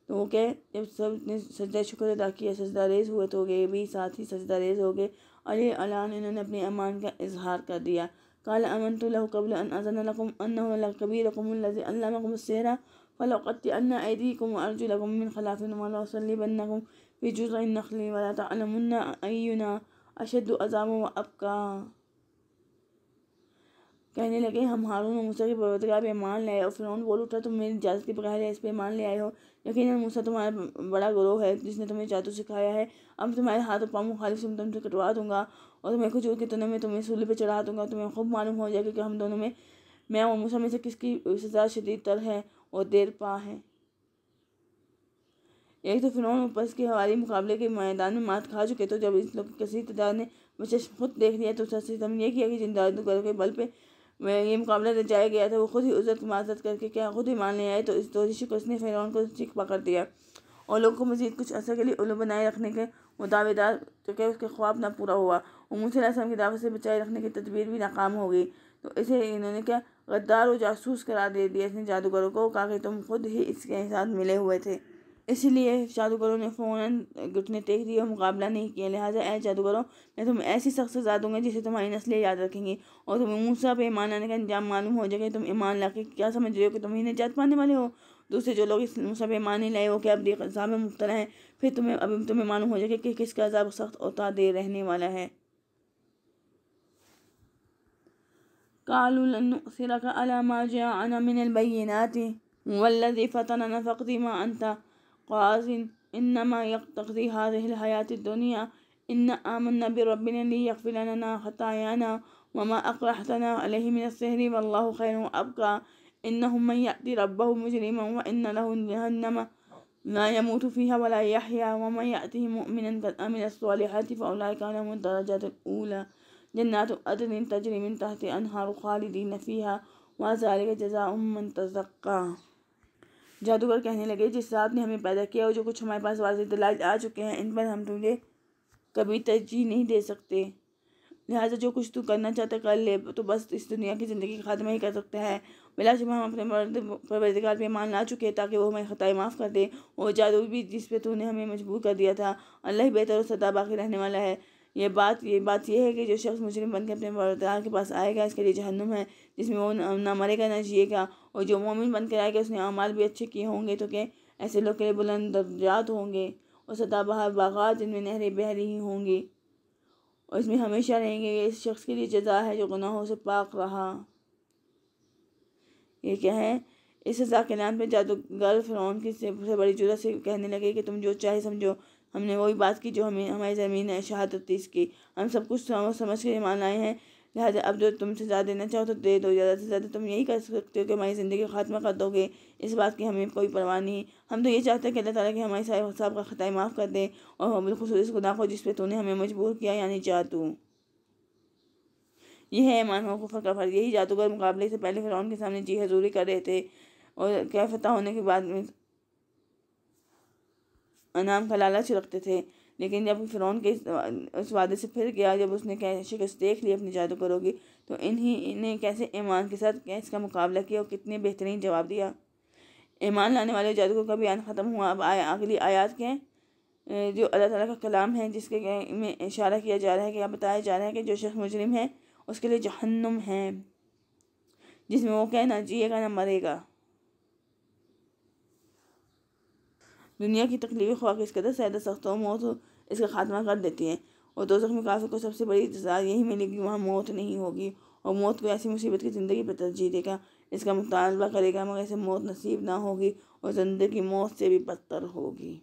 तो वो क्या जब सब ने सजदा शुक्र अदा किया सजदा रेज़ हुए तो गए भी साथ ही सजदा रेज़ हो गए और ये अलान इन्होंने अपने अमान का इजहार कर दिया काल अमन तो कबल अन कबीर सेहरा फ़लत अदीकम फिजुल नखली वाला तलमन्ना अयुना अशद अज़ाम अबका कहने लगे हम हारून और मूसा के परवतगार पैमान ले आए और फिर बोल उठा तुम मेरी इजाज़त के बगैर इस पर मान ले आए हो यकीन मूसा तुम्हारा बड़ा गुरोह है जिसने तुम्हें जादू सिखाया है अब तुम्हारे हाथ और पाँव खाली से तुमसे कटवा दूंगा और तुम्हें खजूर के तने में तुम्हें सूल पर चढ़ा दूंगा तुम्हें खूब मालूम हो जाएगा कि हम दोनों में मैं और मूसा में से किसकी सज़ा शदीद तर है और देर पा है एक तो फिर ऊपर के हवारी मुकाबले के मैदान में मात खा चुके तो जब इस लोग कसी तदाद ने बच्चे खुद देख लिया तो उसका यह किया कि जिंदा के बल पर में ये मुकाबला रचाया गया था वो खुद ही उजरत माजत करके क्या खुद ही मानने आए तो इस दो को ने फिरौन को चिक पकड़ दिया और लोगों को मजीद कुछ असर के लिए उल्लू बनाए रखने के वो क्योंकि उसके ख्वाब ना पूरा हुआ और मूसम की दावत से बचाए रखने की तदबीर भी नाकाम हो गई तो इसे इन्होंने क्या गद्दार और जासूस करा दे दिया इसने जादूगरों को कहा कि तुम खुद ही इसके साथ मिले हुए थे इसीलिए जादूगरों ने फ़ौरन घुटने टेक दिए और मुकाबला नहीं किया लिहाजा ए जादूगरों मैं तुम ऐसी सख्त सजा दूंगा जिसे तुम्हारी नस्लें याद रखेंगी और तुम्हें मूसा पे ईमान लाने का अंजाम मालूम हो जाएगा तुम ईमान ला के क्या समझ रहे हो कि तुम इन्हें निजात पाने वाले हो दूसरे जो लोग इस मूसा पे ईमान नहीं लाए वो क्या अब अजाब में मुबतला हैं फिर तुम्हें अब तुम्हें मालूम हो जाएगा कि किसका अजाब सख्त उतार दे रहने वाला है कालू सिरा का अला माजा अना मिनल बैनाती वल्लि फ़तना फ़कदी मा अनता قاس إنما يقتضي هذه الحياة الدنيا إن آمنا بربنا ليغفر لنا خطايانا وما أقرحتنا عليه من السهر والله خير وأبقى إنه من يأتي ربه مجرما وإن له جهنم لا يموت فيها ولا يحيا ومن يأته مؤمنا قد أمن الصالحات فأولئك لهم الدرجات الأولى جنات أدن تجري من تحت أنهار خالدين فيها وذلك جزاء من تزكى जादूगर कहने लगे जिस रात ने हमें पैदा किया और जो कुछ हमारे पास वाजे दलाल आ चुके हैं इन पर हम तुझे कभी तरजीह नहीं दे सकते लिहाजा जो कुछ तू करना चाहता कर ले तो बस इस दुनिया की ज़िंदगी का खात्मा ही कर सकता है जब हम अपने मर्द परवरदिगार पर मान ला चुके हैं ताकि वो हमें खताएँ माफ़ कर दे और जादू भी जिस पर तूने हमें मजबूर कर दिया था अल्लाह बेहतर और सदा बाकी रहने वाला है ये बात ये बात यह है कि जो शख्स मुजरिम बनकर अपने परवरदार के पास आएगा इसके लिए जहनुम है जिसमें वो ना मरेगा ना जिएगा और जो मोमिन बनकर आएगा उसने अमाल भी अच्छे किए होंगे तो क्या ऐसे लोग के लिए बुलंद दर्जात होंगे और सदाबहार बागात जिनमें नहरें बह रही होंगी और इसमें हमेशा रहेंगे ये इस शख्स के लिए जजा है जो गुनाहों से पाक रहा ये क्या है इस सजा के नाम पे जादूगर फ़िरौन की सबसे बड़ी जुरा से कहने लगे कि तुम जो चाहे समझो हमने वही बात की जो हमें हमारी ज़मीन है शहादत इसकी हम सब कुछ समझ समझ कर मान आए हैं लिहाजा अब जो तुम सज़ा देना चाहो तो दे दो ज़्यादा से ज़्यादा तुम यही कर सकते हो कि हमारी ज़िंदगी ख़त्म खात्मा कर दोगे इस बात की हमें कोई परवाह नहीं हम तो ये चाहते हैं कि अल्लाह ताला कि हमारे साहब का ख़ताएँ माफ़ कर दें और बिल्कुल इस गुनाह को जिस पर तूने हमें मजबूर किया यानी जादू यह है ईमान और कुफर का फर्क यही जादूगर मुकाबले से पहले फिरौन के सामने जी हजूरी कर रहे थे और क्या फतह होने के बाद में अनाम का लालच रखते थे लेकिन जब फ़िरौन के उस वादे से फिर गया जब उसने शिकस्त देख ली अपनी जादूगरों की तो इन्हीं इन्हें कैसे ईमान के साथ इसका मुकाबला किया और कितने बेहतरीन जवाब दिया ईमान लाने वाले जादूगर का बयान ख़त्म हुआ अब आया अगली आयात के जो अल्लाह ताला का कलाम है जिसके में इशारा किया जा रहा है कि यहाँ बताया जा रहा है कि जो शख्स मुजरिम है उसके लिए जहन्नुम है जिसमें वो क्या ना जिएगा ना मरेगा दुनिया की तकलीफ ख्वा इस कदर सख्त हो मौत इसका खात्मा कर देती है और दो जख्मी काफ़ी को सबसे बड़ी इंतजार यही मिलेगी वहाँ मौत नहीं होगी और मौत को ऐसी मुसीबत की ज़िंदगी पर तरजीह देगा इसका मुतालबा करेगा मगर इसे मौत नसीब ना होगी और ज़िंदगी मौत से भी बदतर होगी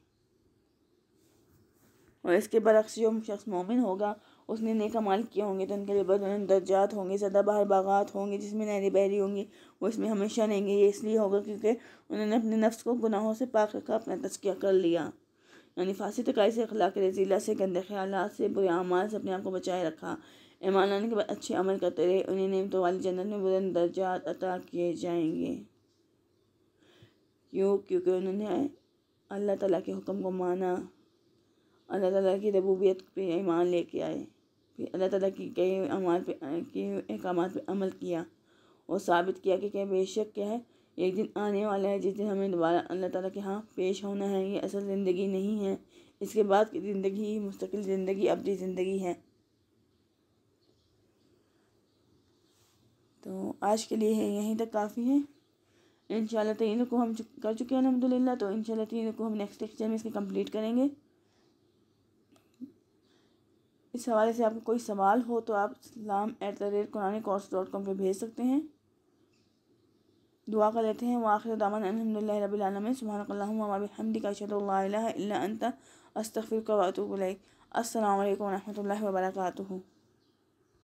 और इसके बरक्स जो शख्स मोमिन होगा उसने नेकमाल किए होंगे तो उनके लिए दर्जात होंगे बाहर बागात होंगे जिसमें नहरी बहरी होंगी वो इसमें हमेशा रहेंगे ये इसलिए होगा क्योंकि उन्होंने अपने नफ्स को गुनाहों से पाक रखा अपना तस्किया कर लिया यानी फांसी तकाई से अखलाक रजीला से गंदे ख्याल से बुरे अमाल से अपने आप को बचाए रखा ईमान लाने के बाद अच्छे अमल करते रहे उन्हें नियमतों वाली जन्नत में बुलंद दर्जात अता किए जाएंगे क्यों क्योंकि उन्होंने अल्लाह तला के हुक्म को माना अल्लाह ताला की रबूबियत पे ईमान लेके आए फिर अल्लाह ताला की कई अमाल पे कई अहकाम पे अमल किया और साबित किया कि क्या बेशक क्या है एक दिन आने वाला है जिस दिन हमें दोबारा अल्लाह ताला के यहाँ पेश होना है ये असल ज़िंदगी नहीं है इसके बाद की ज़िंदगी मुस्तकिल ज़िंदगी अपनी ज़िंदगी है तो आज के लिए है यहीं तक काफ़ी है इन तीनों को हम कर चुके हैं अलहमदिल्ला तो इन तीनों को हम नेक्स्ट लेक्चर में इसके कंप्लीट करेंगे इस हवाले से आपको कोई सवाल हो तो आप Islam at the rate Qurani course dot com पर भेज सकते हैं दुआ कर लेते हैं वाखिर दामन अलहमदिल्ला रबीआलम सुबहानकल्लाहमदी का शदल्ला अस्तफ़िर का वातुबल असल वर्का